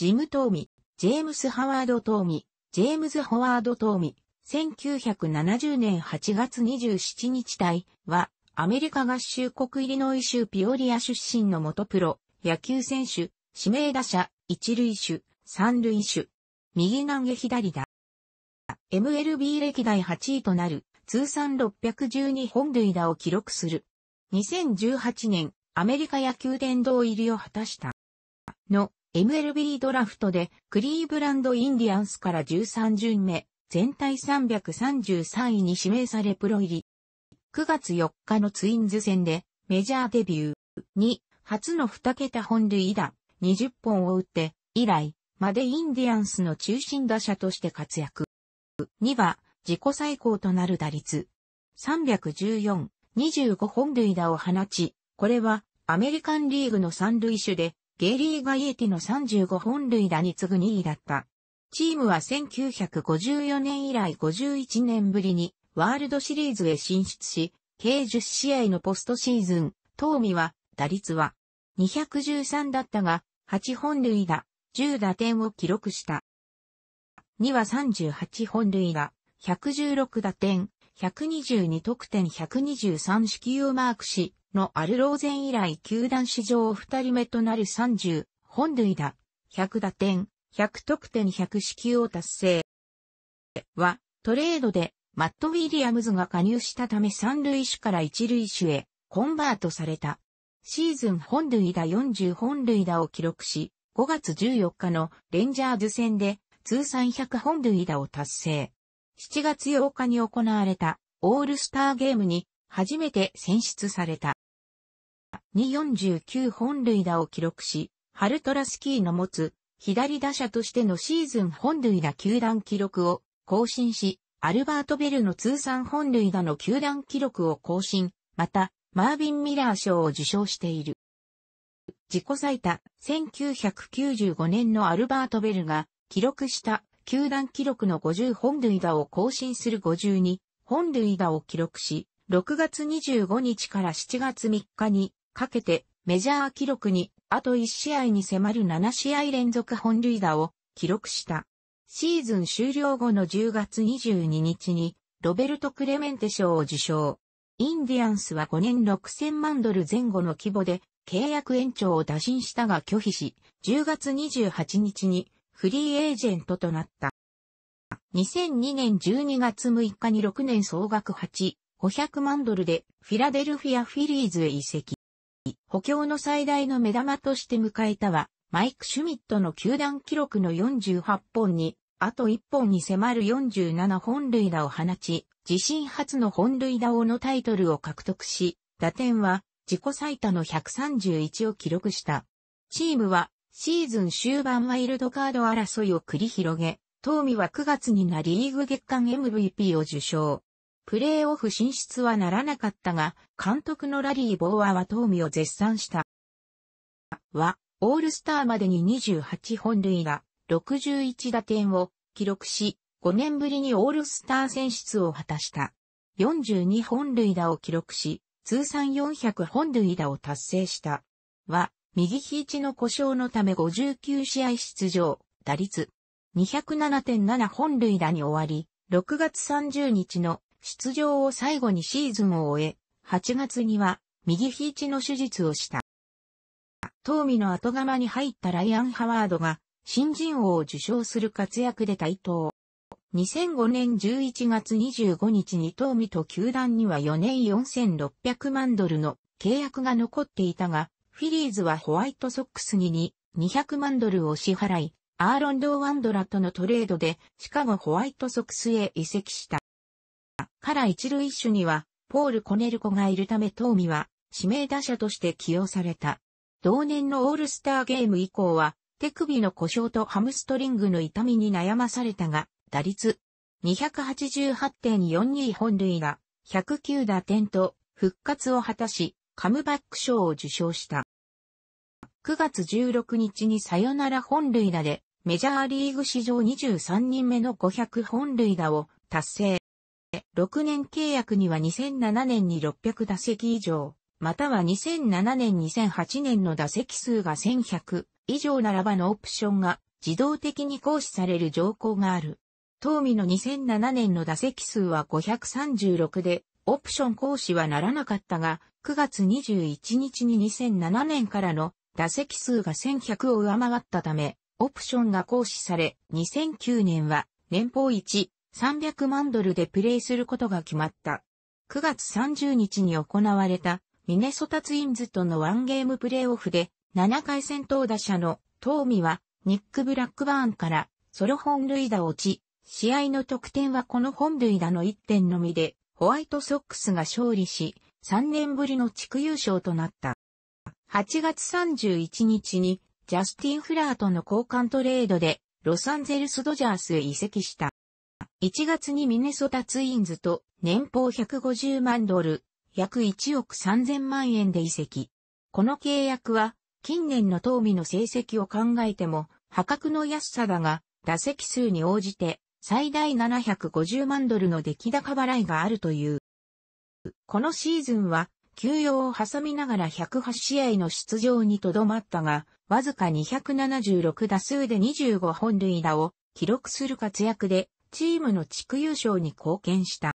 ジム・トーミ、ジェームス・ハワード・トーミ、ジェームズ・ホワード・トーミ、1970年8月27日隊は、アメリカ合衆国イリノイ州ピオリア出身の元プロ、野球選手、指名打者、一塁手、三塁手、右投げ左打。MLB 歴代8位となる通算612本塁打を記録する。2018年、アメリカ野球殿堂入りを果たした。の、MLB ドラフトでクリーブランドインディアンスから13巡目、全体333位に指名されプロ入り。9月4日のツインズ戦でメジャーデビューに初の2桁本塁打20本を打って以来までインディアンスの中心打者として活躍。2は自己最高となる打率314、25本塁打を放ち、これはアメリカンリーグの三塁手でゲイリー・ガイエテの35本塁打に次ぐ2位だった。チームは1954年以来51年ぶりにワールドシリーズへ進出し、計10試合のポストシーズン、東美は打率は213だったが、8本塁打、10打点を記録した。2は38本塁打、116打点、122得点123四球をマークし、のアルローゼン以来球団史上2人目となる30本塁打、100打点、100得点100支給を達成。は、トレードでマット・ウィリアムズが加入したため三塁手から一塁手へコンバートされた。シーズン本塁打40本塁打を記録し、5月14日のレンジャーズ戦で通算100本塁打を達成。7月8日に行われたオールスターゲームに初めて選出された。249本塁打を記録し、ハルトラスキーの持つ左打者としてのシーズン本塁打球団記録を更新し、アルバート・ベルの通算本塁打の球団記録を更新、また、マービン・ミラー賞を受賞している。自己最多、1995年のアルバート・ベルが記録した球団記録の50本塁打を更新する52本塁打を記録し、6月25日から7月3日にかけてメジャー記録にあと1試合に迫る7試合連続本塁打を記録した。シーズン終了後の10月22日にロベルト・クレメンテ賞を受賞。インディアンスは5年6000万ドル前後の規模で契約延長を打診したが拒否し、10月28日にフリーエージェントとなった。2002年12月6日に6年総額8 500万ドルでフィラデルフィアフィリーズへ移籍。補強の最大の目玉として迎えたは、マイク・シュミットの球団記録の48本に、あと1本に迫る47本塁打を放ち、自身初の本塁打王のタイトルを獲得し、打点は自己最多の131を記録した。チームはシーズン終盤ワイルドカード争いを繰り広げ、トーミは9月になりリーグ月間 MVP を受賞。プレーオフ進出はならなかったが、監督のラリー・ボーアはトーを絶賛した。は、オールスターまでに28本塁打、61打点を記録し、5年ぶりにオールスター選出を果たした。42本塁打を記録し、通算400本塁打を達成した。は、右肘の故障のため59試合出場、打率207.7本塁打に終わり、6月30日の出場を最後にシーズンを終え、8月には右ちの手術をした。トーミの後釜に入ったライアン・ハワードが新人王を受賞する活躍で台頭。2005年11月25日にトーミと球団には4年4600万ドルの契約が残っていたが、フィリーズはホワイトソックスに200万ドルを支払い、アーロン・ドワンドラとのトレードでシカゴホワイトソックスへ移籍した。から一塁手には、ポール・コネルコがいるためトーミは、指名打者として起用された。同年のオールスターゲーム以降は、手首の故障とハムストリングの痛みに悩まされたが、打率288.42本塁打、109打点と復活を果たし、カムバック賞を受賞した。9月16日にサヨナラ本塁打で、メジャーリーグ史上23人目の500本塁打を達成。6年契約には2007年に600打席以上、または2007年2008年の打席数が1100以上ならばのオプションが自動的に行使される条項がある。当味の2007年の打席数は536で、オプション行使はならなかったが、9月21日に2007年からの打席数が1100を上回ったため、オプションが行使され、2009年は年俸1 300万ドルでプレイすることが決まった。9月30日に行われたミネソタツインズとのワンゲームプレイオフで7回戦投打者のトーミはニック・ブラックバーンからソロ本塁打を打ち、試合の得点はこの本塁打の1点のみでホワイトソックスが勝利し、3年ぶりの地区優勝となった。8月31日にジャスティン・フラーとの交換トレードでロサンゼルス・ドジャースへ移籍した。1月にミネソタツインズと年俸150万ドル、約1億3000万円で移籍。この契約は、近年の当美の成績を考えても、破格の安さだが、打席数に応じて、最大750万ドルの出来高払いがあるという。このシーズンは、休養を挟みながら108試合の出場にとどまったが、わずか276打数で25本塁打を記録する活躍でチームの地区優勝に貢献した。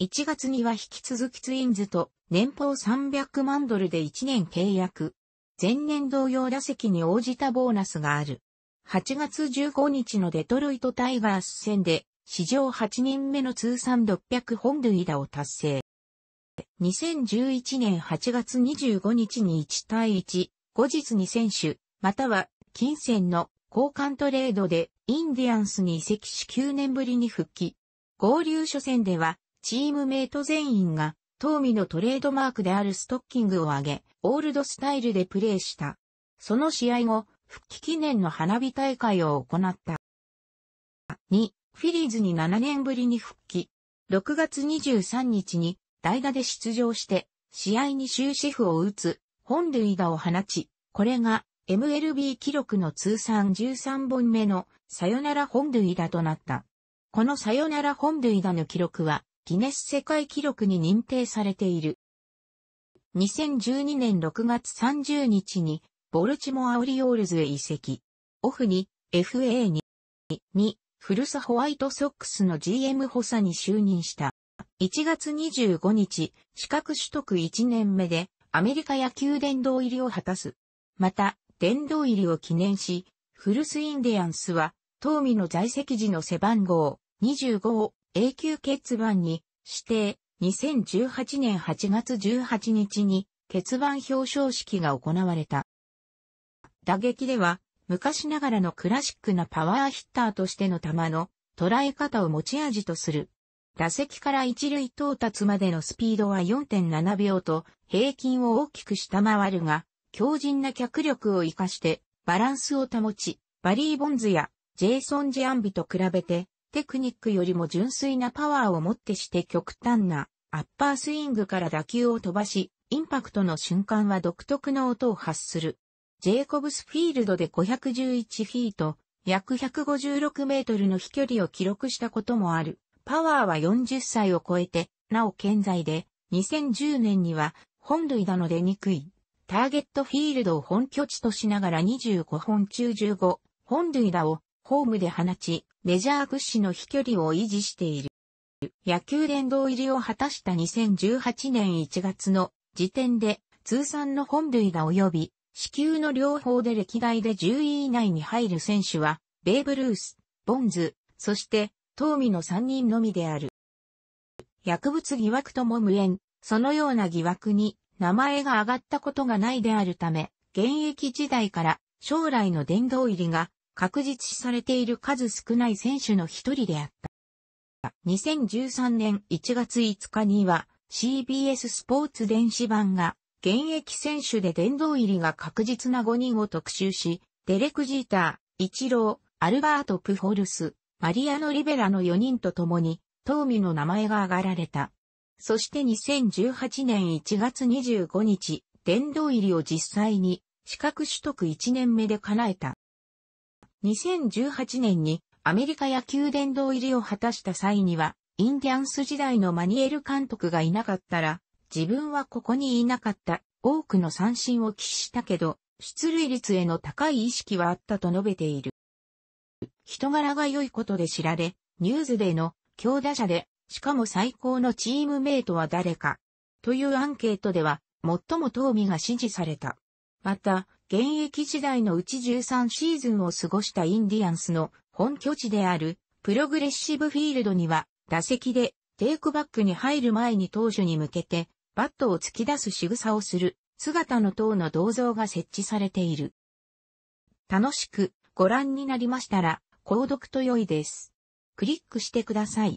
1月には引き続きツインズと年俸300万ドルで1年契約。前年同様打席に応じたボーナスがある。8月15日のデトロイトタイガース戦で史上8人目の通算600本塁打を達成。2011年8月25日に1対1、後日に選手、または金銭の交換トレードでインディアンスに移籍し9年ぶりに復帰。合流初戦では、チームメイト全員が、トーミのトレードマークであるストッキングを上げ、オールドスタイルでプレーした。その試合後、復帰記念の花火大会を行った。2、フィリーズに7年ぶりに復帰。6月23日に代打で出場して、試合に終止符を打つ、本塁打を放ち、これが MLB 記録の通算13本目のサヨナラ本塁打となった。このサヨナラ本塁打の記録はギネス世界記録に認定されている。2012年6月30日にボルチモアオリオールズへ移籍。オフに FA に2ルサホワイトソックスの GM 補佐に就任した。1月25日、資格取得1年目でアメリカ野球殿堂入りを果たす。また、殿堂入りを記念し、フルスインディアンスは、東美の在籍時の背番号25を永久欠番に指定、2018年8月18日に欠番表彰式が行われた。打撃では、昔ながらのクラシックなパワーヒッターとしての球の捉え方を持ち味とする。打席から一塁到達までのスピードは4.7秒と平均を大きく下回るが、強靭な脚力を活かしてバランスを保ち、バリー・ボンズやジェイソン・ジアンビと比べてテクニックよりも純粋なパワーをもってして極端なアッパースイングから打球を飛ばし、インパクトの瞬間は独特の音を発する。ジェイコブスフィールドで511フィート、約156メートルの飛距離を記録したこともある。パワーは40歳を超えて、なお健在で、2010年には本塁打の出にくいターゲットフィールドを本拠地としながら25本中15本塁打をホームで放ち、メジャー屈指の飛距離を維持している。野球殿堂入りを果たした2018年1月の時点で通算の本塁打及び支給の両方で歴代で10位以内に入る選手は、ベーブ・ルース、ボンズ、そして、トーミの3人のみである。薬物疑惑とも無縁、そのような疑惑に名前が挙がったことがないであるため、現役時代から将来の殿堂入りが確実視されている数少ない選手の一人であった。2013年1月5日には CBS スポーツ電子版が現役選手で殿堂入りが確実な5人を特集し、デレク・ジーター、イチロー、アルバート・プホルス、マリアノ・リベラの4人と共に、当ミの名前が挙がられた。そして2018年1月25日、殿堂入りを実際に資格取得1年目で叶えた。2018年にアメリカ野球殿堂入りを果たした際には、インディアンス時代のマニエル監督がいなかったら、自分はここにいなかった、多くの三振を喫したけど、出塁率への高い意識はあったと述べている。人柄が良いことで知られ、ニューズでの強打者でしかも最高のチームメイトは誰か。というアンケートでは、最もトーが支持された。また、現役時代のうち13シーズンを過ごしたインディアンスの本拠地であるプログレッシブフィールドには打席でテイクバックに入る前に投手に向けてバットを突き出す仕草をする姿の塔の銅像が設置されている。楽しくご覧になりましたら購読と良いです。クリックしてください。